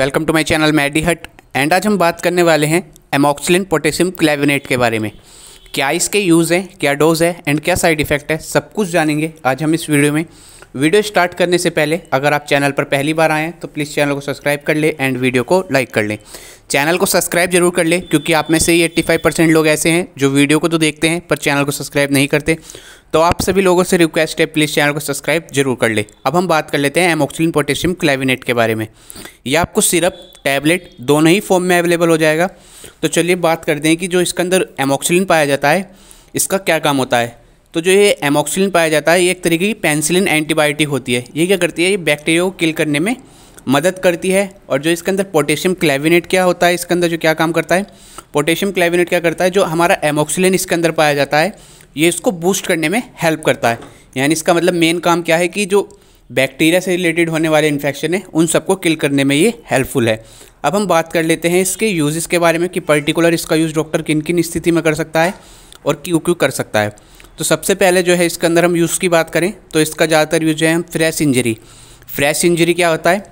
welcome to my channel Maddy Hut and आज हम बात करने वाले हैं एमोक्सिलिन पोटेशियम क्लेविनेट के बारे में क्या इसके यूज़ हैं क्या डोज है एंड क्या साइड इफ़ेक्ट है सब कुछ जानेंगे आज हम इस वीडियो में वीडियो स्टार्ट करने से पहले अगर आप चैनल पर पहली बार आएँ तो प्लीज़ चैनल को सब्सक्राइब कर लें एंड वीडियो को लाइक कर लें चैनल को सब्सक्राइब जरूर कर लें क्योंकि आप में से ही एट्टी परसेंट लोग ऐसे हैं जो वीडियो को तो देखते हैं पर चैनल को सब्सक्राइब नहीं करते तो आप सभी लोगों से रिक्वेस्ट है प्लीज़ चैनल को सब्सक्राइब जरूर कर लें अब हम बात कर लेते हैं एमोक्सिलिन पोटेशियम क्लेविनेट के बारे में यह आपको सिरप टैबलेट दोनों ही फॉर्म में अवेलेबल हो जाएगा तो चलिए बात करते हैं कि जो इसके अंदर एमोक्सिलिन पाया जाता है इसका क्या काम होता है तो जो ये एमोक्सिलिन पाया जाता है ये एक तरीके की पेंसिलिन एंटीबायोटिक होती है ये क्या करती है ये बैक्टीरिया को किल करने में मदद करती है और जो इसके अंदर पोटेशियम क्लेविनेट क्या होता है इसके अंदर जो क्या काम करता है पोटेशियम क्लेविनेट क्या करता है जो हमारा एमोक्सिलिन इसके अंदर पाया जाता है ये इसको बूस्ट करने में हेल्प करता है यानी इसका मतलब मेन काम क्या है कि जो बैक्टीरिया से रिलेटेड होने वाले इन्फेक्शन है उन सबको किल करने में ये हेल्पफुल है अब हम बात कर लेते हैं इसके यूजेस के बारे में कि पर्टिकुलर इसका यूज़ डॉक्टर किन किन स्थिति में कर सकता है और क्यों क्यों कर सकता है तो सबसे पहले जो है इसके अंदर हम यूज़ की बात करें तो इसका ज़्यादातर यूज है फ्रेश इंजरी फ्रेश इंजरी क्या होता है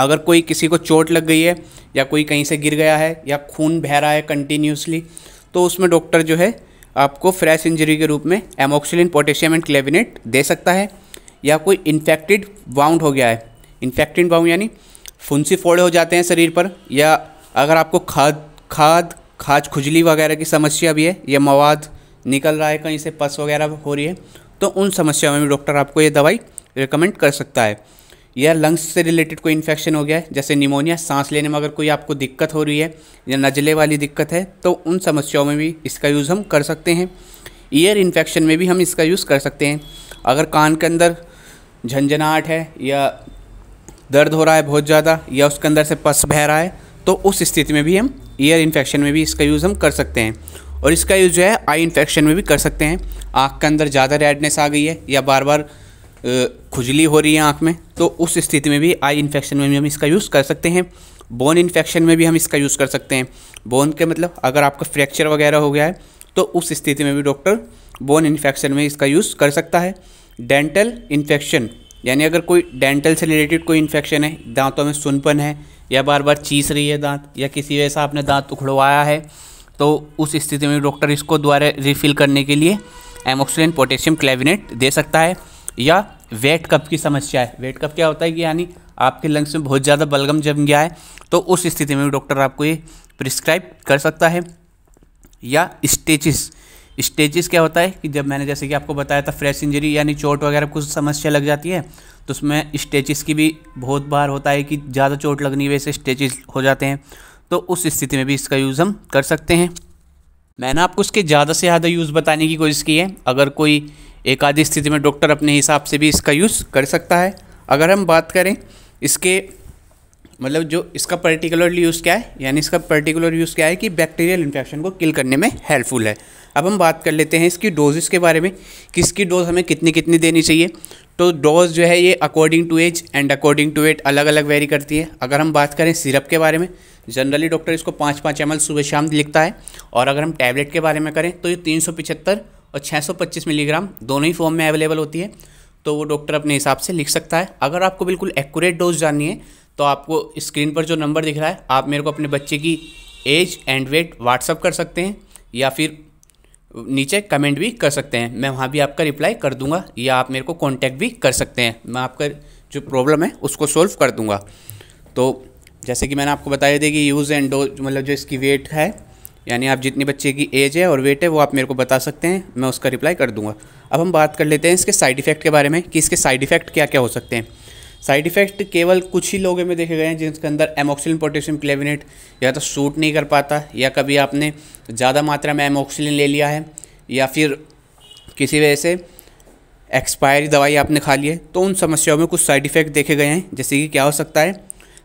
अगर कोई किसी को चोट लग गई है या कोई कहीं से गिर गया है या खून बह रहा है कंटिन्यूसली तो उसमें डॉक्टर जो है आपको फ्रेश इंजरी के रूप में एमोक्सिलिन पोटेशियम एंड क्लेविनेट दे सकता है या कोई इन्फेक्टेड वाउंड हो गया है इन्फेक्टेड वाउंड यानी फुंसी फोड़े हो जाते हैं शरीर पर या अगर आपको खाद खाद खाज खुजली वगैरह की समस्या भी है या मवाद निकल रहा है कहीं से पस वगैरह हो रही है तो उन समस्याओं में भी डॉक्टर आपको ये दवाई रिकमेंड कर सकता है या लंग्स से रिलेटेड कोई इन्फेक्शन हो गया है जैसे निमोनिया सांस लेने में अगर कोई आपको दिक्कत हो रही है या नज़ले वाली दिक्कत है तो उन समस्याओं में भी इसका यूज़ हम कर सकते हैं ईयर इन्फेक्शन में भी हम इसका यूज़ कर सकते हैं अगर कान के अंदर झंझनाहट है या दर्द हो रहा है बहुत ज़्यादा या उसके अंदर से पस बह रहा है तो उस स्थिति में भी हम ईयर इन्फेक्शन में भी इसका यूज़ हम कर सकते हैं और इसका यूज़ जो है आई इन्फेक्शन में भी कर सकते हैं आँख के अंदर ज़्यादा रेडनेस आ गई है या बार बार खुजली हो रही है आँख में तो उस स्थिति में भी आई इन्फेक्शन में भी हम इसका यूज़ कर सकते हैं बोन इन्फेक्शन में भी हम इसका यूज़ कर सकते हैं बोन के मतलब अगर आपका फ्रैक्चर वगैरह हो गया है तो उस स्थिति में भी डॉक्टर बोन इन्फेक्शन में इसका यूज़ कर सकता है डेंटल इन्फेक्शन यानी अगर कोई डेंटल से रिलेटेड कोई इन्फेक्शन है दांतों में सुनपन है या बार बार चीस रही है दांत या किसी वजह से आपने दांत उखड़वाया है तो उस स्थिति में डॉक्टर इसको द्वारा रिफ़िल करने के लिए एमोक्सिलिन पोटेशियम क्लेविनेट दे सकता है या वेट कप की समस्या है वेट कप क्या होता है कि यानी आपके लंग्स में बहुत ज़्यादा बलगम जम गया है तो उस स्थिति में डॉक्टर आपको ये प्रिस्क्राइब कर सकता है या स्टेचिस स्टेचिस क्या होता है कि जब मैंने जैसे कि आपको बताया था फ्रेश इंजरी यानी चोट वगैरह कुछ समस्या लग जाती है तो उसमें स्टेचिस की भी बहुत बार होता है कि ज़्यादा चोट लगने की वजह से स्टेचिस हो जाते हैं तो उस स्थिति में भी इसका यूज़ हम कर सकते हैं मैंने आपको इसके ज़्यादा से ज़्यादा यूज़ बताने की कोशिश की है अगर कोई एक आधी स्थिति में डॉक्टर अपने हिसाब से भी इसका यूज़ कर सकता है अगर हम बात करें इसके मतलब जो इसका पर्टिकुलरली यूज़ क्या है यानी इसका पर्टिकुलर यूज़ क्या है कि बैक्टीरियल इन्फेक्शन को किल करने में हेल्पफुल है अब हम बात कर लेते हैं इसकी डोजेस के बारे में कि इसकी डोज हमें कितनी कितनी देनी चाहिए तो डोज जो है ये according to age and according to weight अलग अलग वेरी करती है अगर हम बात करें सिरप के बारे में जनरली डॉक्टर इसको पाँच पाँच एम सुबह शाम लिखता है और अगर हम टैबलेट के बारे में करें तो ये तीन और छः मिलीग्राम दोनों ही फॉर्म में अवेलेबल होती है तो वो डॉक्टर अपने हिसाब से लिख सकता है अगर आपको बिल्कुल एक्यूरेट डोज जाननी है तो आपको स्क्रीन पर जो नंबर दिख रहा है आप मेरे को अपने बच्चे की एज एंड वेट व्हाट्सअप कर सकते हैं या फिर नीचे कमेंट भी कर सकते हैं मैं वहाँ भी आपका रिप्लाई कर दूंगा या आप मेरे को कांटेक्ट भी कर सकते हैं मैं आपका जो प्रॉब्लम है उसको सॉल्व कर दूंगा तो जैसे कि मैंने आपको बताया था कि यूज़ एंड डोज मतलब जो इसकी वेट है यानी आप जितनी बच्चे की एज है और वेट है वो आप मेरे को बता सकते हैं मैं उसका रिप्लाई कर दूंगा अब हम बात कर लेते हैं इसके साइड इफ़ेक्ट के बारे में कि इसके साइड इफ़ेक्ट क्या क्या हो सकते हैं साइड इफ़ेक्ट केवल कुछ ही लोगों में देखे गए हैं जिनके अंदर एमोक्सिलिन पोटेशियम क्लेविनेट या तो सूट नहीं कर पाता या कभी आपने ज़्यादा मात्रा में एमोक्सिलिन ले लिया है या फिर किसी वजह से एक्सपायरी दवाई आपने खा ली है तो उन समस्याओं में कुछ साइड इफ़ेक्ट देखे गए हैं जैसे कि क्या हो सकता है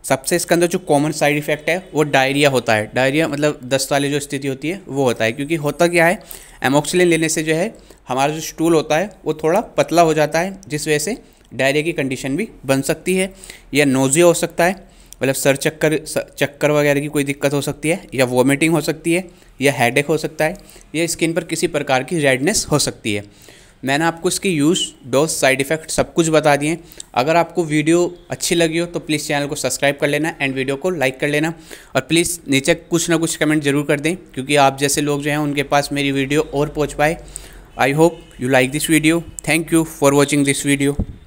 सबसे इसके अंदर जो कॉमन साइड इफेक्ट है वो डायरिया होता है डायरिया मतलब दस्त वाली जो स्थिति होती है वो होता है क्योंकि होता क्या है एमोक्सिलिन लेने से जो है हमारा जो स्टूल होता है वो थोड़ा पतला हो जाता है जिस वजह से डायरिया की कंडीशन भी बन सकती है या नोजिया हो सकता है मतलब सर चक्कर चक्कर वगैरह की कोई दिक्कत हो सकती है या वॉमिटिंग हो सकती है या हेडेक हो सकता है या स्किन पर किसी प्रकार की रेडनेस हो सकती है मैंने आपको इसके यूज़ डोज साइड इफ़ेक्ट सब कुछ बता दिए अगर आपको वीडियो अच्छी लगी हो तो प्लीज़ चैनल को सब्सक्राइब कर लेना एंड वीडियो को लाइक कर लेना और प्लीज़ नीचे कुछ ना कुछ कमेंट जरूर कर दें क्योंकि आप जैसे लोग जो हैं उनके पास मेरी वीडियो और पहुँच पाए I hope you like this video thank you for watching this video